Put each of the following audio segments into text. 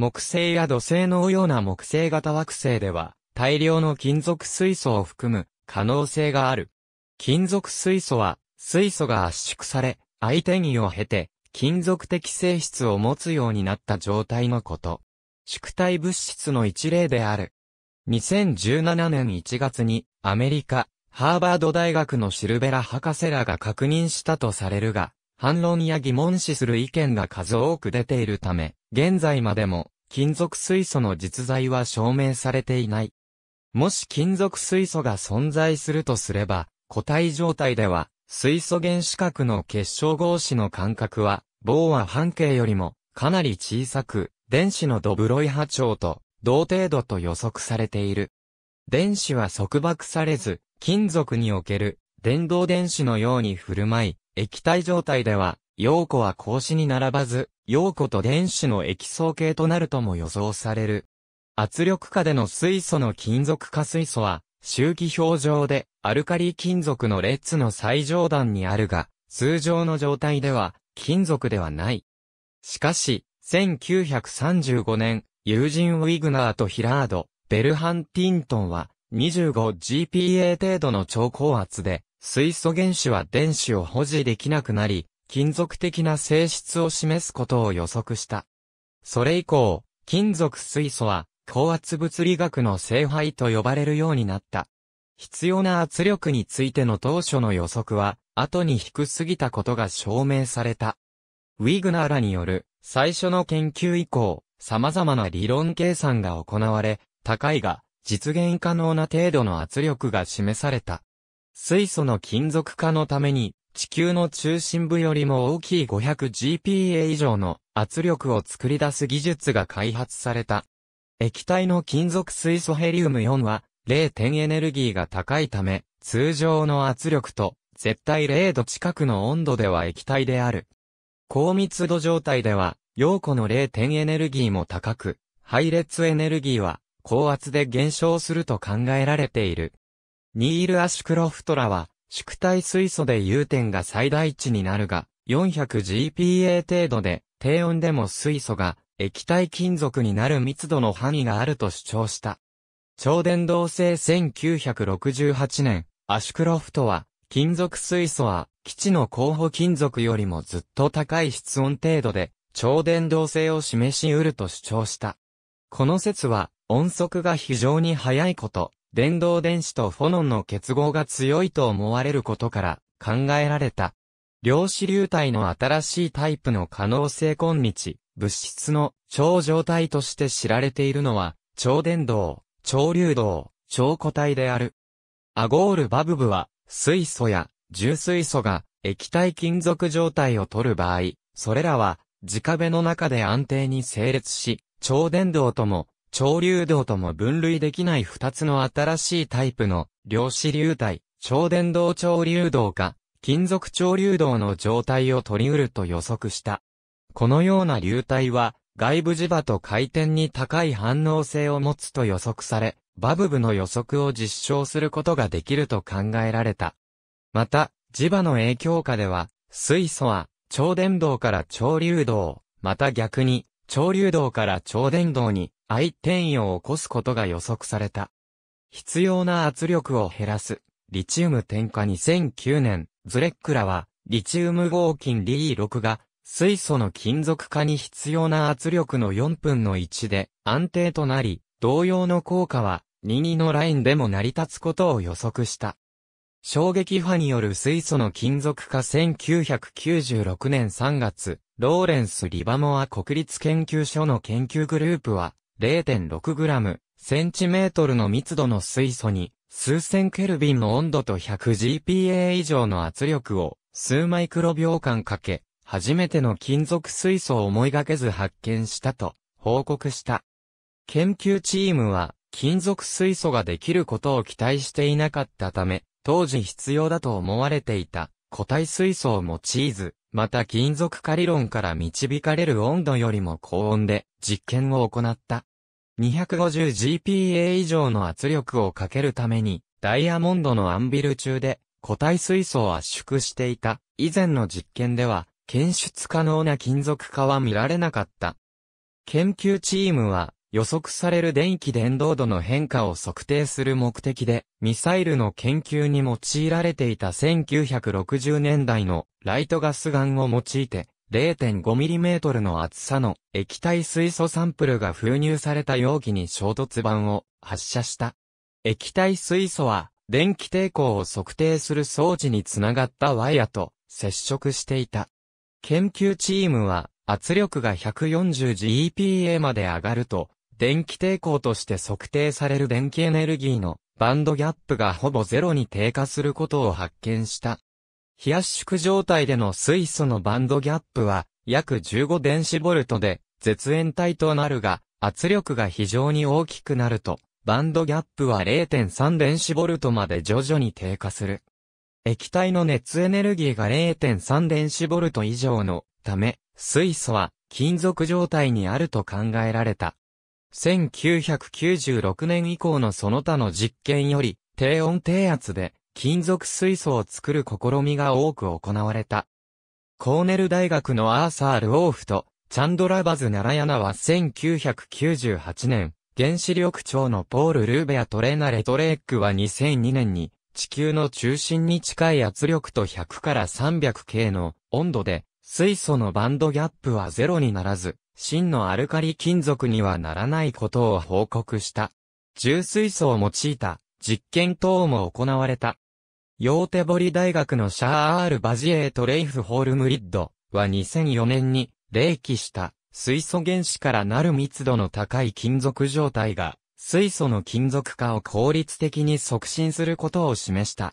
木星や土星のような木星型惑星では、大量の金属水素を含む可能性がある。金属水素は、水素が圧縮され、相手にを経て、金属的性質を持つようになった状態のこと。縮体物質の一例である。2017年1月に、アメリカ、ハーバード大学のシルベラ博士らが確認したとされるが、反論や疑問視する意見が数多く出ているため、現在までも金属水素の実在は証明されていない。もし金属水素が存在するとすれば、固体状態では、水素原子核の結晶合子の間隔は、棒は半径よりもかなり小さく、電子のドブロイ波長と同程度と予測されている。電子は束縛されず、金属における電動電子のように振る舞い、液体状態では、陽子は格子に並ばず、陽子と電子の液相系となるとも予想される。圧力下での水素の金属化水素は、周期表上で、アルカリ金属の列の最上段にあるが、通常の状態では、金属ではない。しかし、1935年、友人ウィグナーとヒラード、ベルハンティントンは、25GPA 程度の超高圧で、水素原子は電子を保持できなくなり、金属的な性質を示すことを予測した。それ以降、金属水素は、高圧物理学の聖杯と呼ばれるようになった。必要な圧力についての当初の予測は、後に低すぎたことが証明された。ウィグナーらによる最初の研究以降、様々な理論計算が行われ、高いが実現可能な程度の圧力が示された。水素の金属化のために、地球の中心部よりも大きい 500GPa 以上の圧力を作り出す技術が開発された。液体の金属水素ヘリウム4は、0点エネルギーが高いため、通常の圧力と、絶対0度近くの温度では液体である。高密度状態では、陽子の0点エネルギーも高く、配列エネルギーは、高圧で減少すると考えられている。ニール・アシュクロフトラは、縮体水素で融点が最大値になるが、400GPA 程度で、低温でも水素が液体金属になる密度の範囲があると主張した。超電導性1968年、アシュクロフトは、金属水素は、基地の候補金属よりもずっと高い室温程度で、超電導性を示し得ると主張した。この説は、音速が非常に速いこと、電動電子とフォノンの結合が強いと思われることから考えられた。量子流体の新しいタイプの可能性今日、物質の超状態として知られているのは、超電動、超流動、超固体である。アゴールバブブは、水素や重水素が液体金属状態を取る場合、それらは、直壁の中で安定に整列し、超電動とも潮流動とも分類できない二つの新しいタイプの、量子流体、超伝導潮流動か、金属潮流動の状態を取り得ると予測した。このような流体は、外部磁場と回転に高い反応性を持つと予測され、バブブの予測を実証することができると考えられた。また、磁場の影響下では、水素は、超伝導から超流動、また逆に、潮流道から超伝導に相転移を起こすことが予測された。必要な圧力を減らす、リチウム添加2009年、ズレックラは、リチウム合金 DE6 が、水素の金属化に必要な圧力の4分の1で安定となり、同様の効果は、22のラインでも成り立つことを予測した。衝撃波による水素の金属化1996年3月、ローレンス・リバモア国立研究所の研究グループは、0.6g、センチメートルの密度の水素に、数千ケルビンの温度と 100GPa 以上の圧力を、数マイクロ秒間かけ、初めての金属水素を思いがけず発見したと、報告した。研究チームは、金属水素ができることを期待していなかったため、当時必要だと思われていた固体水素を用いず、また金属化理論から導かれる温度よりも高温で実験を行った。250GPa 以上の圧力をかけるために、ダイヤモンドのアンビル中で固体水素を圧縮していた。以前の実験では、検出可能な金属化は見られなかった。研究チームは、予測される電気伝導度の変化を測定する目的で、ミサイルの研究に用いられていた1960年代のライトガスガンを用いて、0.5mm の厚さの液体水素サンプルが封入された容器に衝突板を発射した。液体水素は電気抵抗を測定する装置につながったワイヤと接触していた。研究チームは圧力が 140GPa まで上がると電気抵抗として測定される電気エネルギーのバンドギャップがほぼゼロに低下することを発見した。非圧縮状態での水素のバンドギャップは約15電子ボルトで絶縁体となるが圧力が非常に大きくなるとバンドギャップは0.3電子ボルトまで徐々に低下する。液体の熱エネルギーが0.3電子ボルト以上のため水素は金属状態にあると考えられた。1996年以降のその他の実験より、低温低圧で、金属水素を作る試みが多く行われた。コーネル大学のアーサー・ルオーフと、チャンドラバズ・ナラヤナは1998年、原子力庁のポール・ルーベア・トレーナ・レトレックは2002年に、地球の中心に近い圧力と100から 300K の温度で、水素のバンドギャップはゼロにならず、真のアルカリ金属にはならないことを報告した。重水素を用いた実験等も行われた。ヨーテボリ大学のシャール・バジエート・レイフ・ホールムリッドは2004年に冷気した水素原子からなる密度の高い金属状態が水素の金属化を効率的に促進することを示した。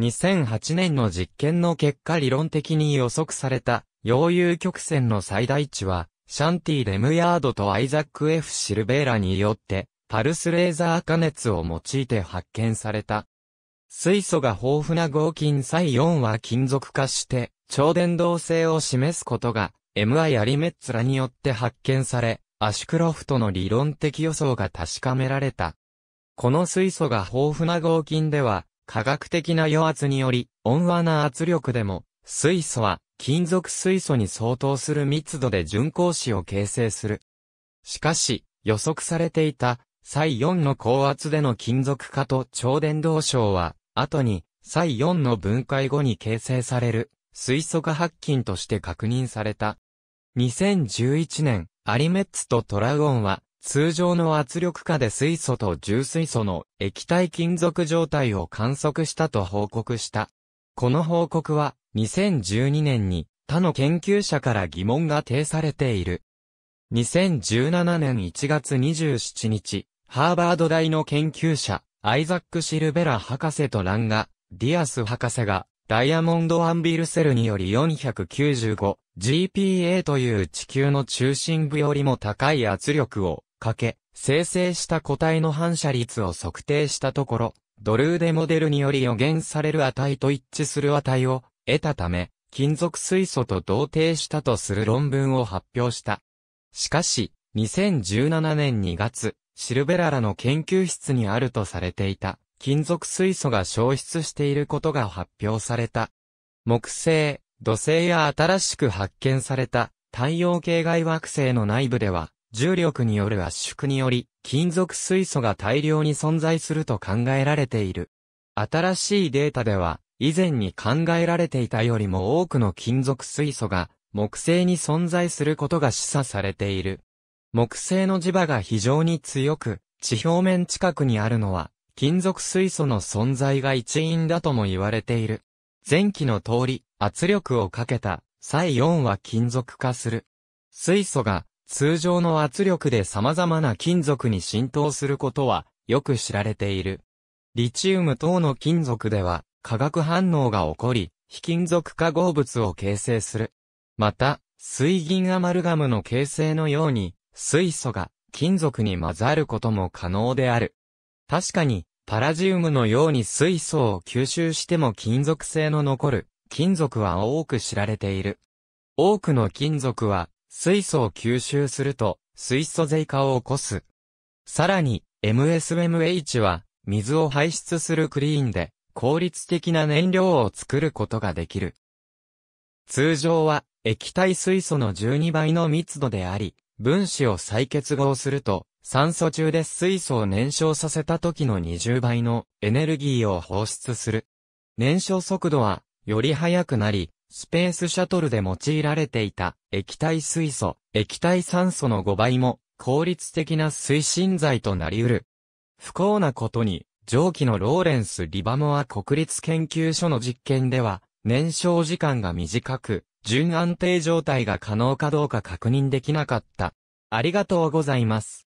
2008年の実験の結果理論的に予測された溶融曲線の最大値はシャンティ・レムヤードとアイザック・ F・ シルベーラによって、パルスレーザー加熱を用いて発見された。水素が豊富な合金最4は金属化して、超伝導性を示すことが、MI アリメッツらによって発見され、アシュクロフトの理論的予想が確かめられた。この水素が豊富な合金では、科学的な余圧により、温和な圧力でも、水素は金属水素に相当する密度で巡光子を形成する。しかし、予測されていた、最4の高圧での金属化と超伝導症は、後に、最4の分解後に形成される、水素化白金として確認された。2011年、アリメッツとトラウオンは、通常の圧力下で水素と重水素の液体金属状態を観測したと報告した。この報告は、2012年に他の研究者から疑問が呈されている。2017年1月27日、ハーバード大の研究者、アイザック・シルベラ博士とランガ、ディアス博士が、ダイヤモンドアンビルセルにより 495GPA という地球の中心部よりも高い圧力をかけ、生成した個体の反射率を測定したところ、ドルーデモデルにより予言される値と一致する値を得たため、金属水素と同定したとする論文を発表した。しかし、2017年2月、シルベララの研究室にあるとされていた、金属水素が消失していることが発表された。木星、土星や新しく発見された太陽系外惑星の内部では、重力による圧縮により、金属水素が大量に存在すると考えられている。新しいデータでは、以前に考えられていたよりも多くの金属水素が木星に存在することが示唆されている。木星の磁場が非常に強く、地表面近くにあるのは、金属水素の存在が一因だとも言われている。前期の通り、圧力をかけた、際4は金属化する。水素が、通常の圧力で様々な金属に浸透することは、よく知られている。リチウム等の金属では、化学反応が起こり、非金属化合物を形成する。また、水銀アマルガムの形成のように、水素が金属に混ざることも可能である。確かに、パラジウムのように水素を吸収しても金属性の残る、金属は多く知られている。多くの金属は、水素を吸収すると、水素税化を起こす。さらに、MSMH は、水を排出するクリーンで、効率的な燃料を作ることができる。通常は液体水素の12倍の密度であり、分子を再結合すると、酸素中で水素を燃焼させた時の20倍のエネルギーを放出する。燃焼速度はより速くなり、スペースシャトルで用いられていた液体水素、液体酸素の5倍も効率的な推進剤となり得る。不幸なことに上記のローレンス・リバモア国立研究所の実験では、燃焼時間が短く、準安定状態が可能かどうか確認できなかった。ありがとうございます。